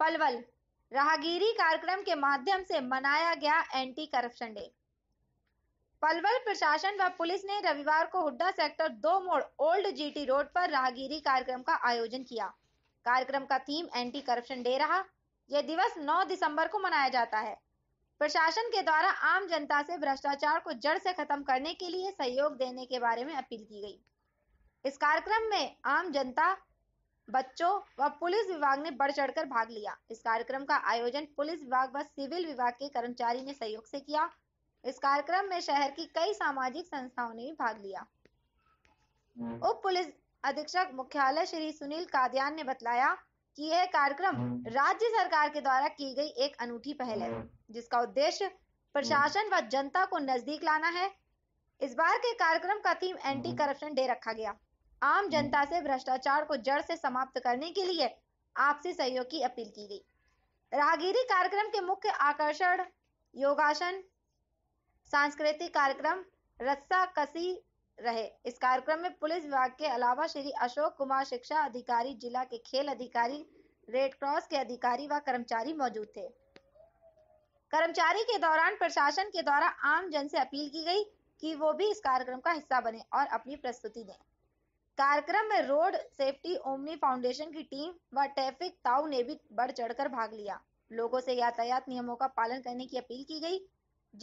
पलवल राहगीरी कार्यक्रम के माध्यम से मनाया गया एंटी करप्शन डे पलवल प्रशासन व पुलिस ने रविवार को हुड्डा सेक्टर दो मोड़ ओल्ड जीटी रोड पर राहगीरी कार्यक्रम का आयोजन किया कार्यक्रम का थीम एंटी करप्शन डे रहा यह दिवस 9 दिसंबर को मनाया जाता है प्रशासन के द्वारा आम जनता से भ्रष्टाचार को जड़ से खत्म करने के लिए सहयोग देने के बारे में अपील की गई इस कार्यक्रम में आम जनता बच्चों व पुलिस विभाग ने बढ़ चढ़कर भाग लिया इस कार्यक्रम का आयोजन पुलिस विभाग व सिविल विभाग के कर्मचारी ने सहयोग से किया इस कार्यक्रम में शहर की कई सामाजिक संस्थाओं ने भी भाग लिया हम्म। उप पुलिस अधीक्षक मुख्यालय श्री सुनील कादयान ने बतलाया कि यह कार्यक्रम हम्म। राज्य सरकार के द्वारा की गई एक अनूठी पहल है हम्म। जिसका उद्देश्य प्रशासन व जनता को नजदीक लाना है इस बार के कार्यक्रम का थीम एंटी करप्शन डे रखा गया आम हम्म। जनता से भ्रष्टाचार को जड़ से समाप्त करने के लिए आपसी सहयोग की अपील की गई राहगीरी कार्यक्रम के मुख्य आकर्षण योगासन सांस्कृतिक कार्यक्रम रस्सा कसी रहे इस कार्यक्रम में पुलिस विभाग के अलावा श्री अशोक कुमार शिक्षा अधिकारी जिला के खेल अधिकारी रेड क्रॉस के अधिकारी व कर्मचारी मौजूद थे कर्मचारी के दौरान प्रशासन के द्वारा आम जन से अपील की गई कि वो भी इस कार्यक्रम का हिस्सा बने और अपनी प्रस्तुति दें कार्यक्रम में रोड सेफ्टी ओमनी फाउंडेशन की टीम व ट्रैफिक ताऊ ने भी बढ़ चढ़कर भाग लिया लोगों से यातायात नियमों का पालन करने की अपील की गई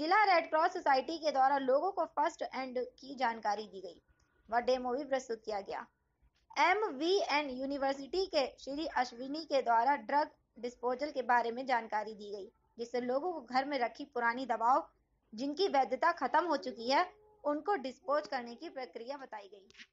जिला रेड क्रॉस सोसाइटी के द्वारा लोगों को फर्स्ट एंड की जानकारी दी गई व डेमो भी प्रस्तुत किया गया एम वी एन यूनिवर्सिटी के श्री अश्विनी के द्वारा ड्रग डिस्पोजल के बारे में जानकारी दी गई जिससे लोगों को घर में रखी पुरानी दवाओं जिनकी वैधता खत्म हो चुकी है उनको डिस्पोज करने की प्रक्रिया बताई गई